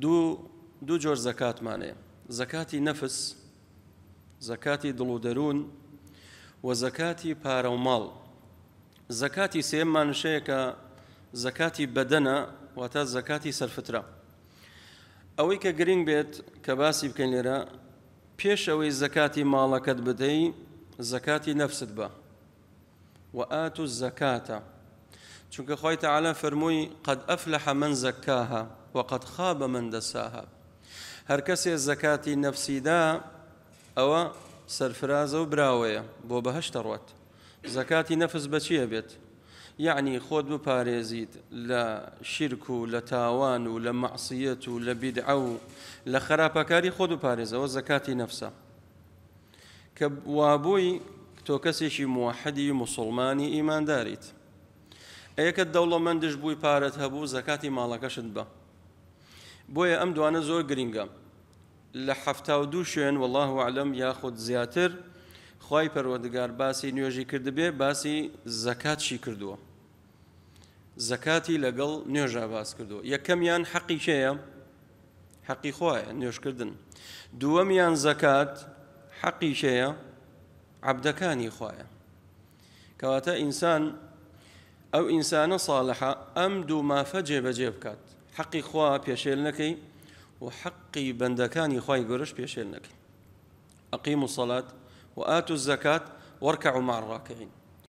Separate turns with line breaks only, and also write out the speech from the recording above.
دوو دوو جۆر زەکاتمانەیە زەکاتی نەفس زەکاتی دڵ و دەروون و زەکاتی پارە و ماڵ زەکاتی سێمانشەیەکە زەکاتی بەدەنە واتە زەکاتی سەرفترا ئەوەی کە گرنگ بێت کە باسی بکەین لێرە پێش ئەوەی زەکاتی ماڵەکەت بدەی زەکاتی نەفست بە وئات و زەکاتە چونکە خۆی تەعاالە فەرمووی قەد ئەفلە حەمەەن زەکاها وقد خاب من دەساها هەر کەسێ زەکاتی نەفسیدا ئەوە سەرفرازە و براوەیە بۆ بەهشتە ڕوات زەکاتی نەفس بەچیە بێت یعنی خۆت بپارێزیت لە شرک و لە تاوان و لە مەعسیەت و لە بیدع و لە خراپەکاری خۆت و پارێزەوە زەکاتی نەفسە کە وابووی تۆ کەسێکی موحدی مسلمانی ئیمانداریت ئەیە کە دەوڵەمەندش بووی پارەت هەبوو زەکاتی ماڵەکەشت بە بۆیە ئەم دوانە زۆر گرینگە لە هەفتا و دوو شوێن والله عەلم یاخود زیاتر خی پەروەردگار باسی نوێژی کردبێ باسی زەکاتشی کردووە زەکاتی لەگەڵ نوێژە باس کردووە یەکەمیان حەقی شەیە حەقی خۆیە نوێشکردن دووەمیان زەکات حەقی شەیە عبدەکانی خۆیە کەواتە ئینسان ئەو ئینسانە ساڵحە ئەم دوو مافە جێبەجێ بکات حقي خوا بيشيل نكي وحقي بندكاني بەندەکانی قرش بيشيل نكي أقيموا الصلاة وآتوا الزكاة واركعوا مع الراكعين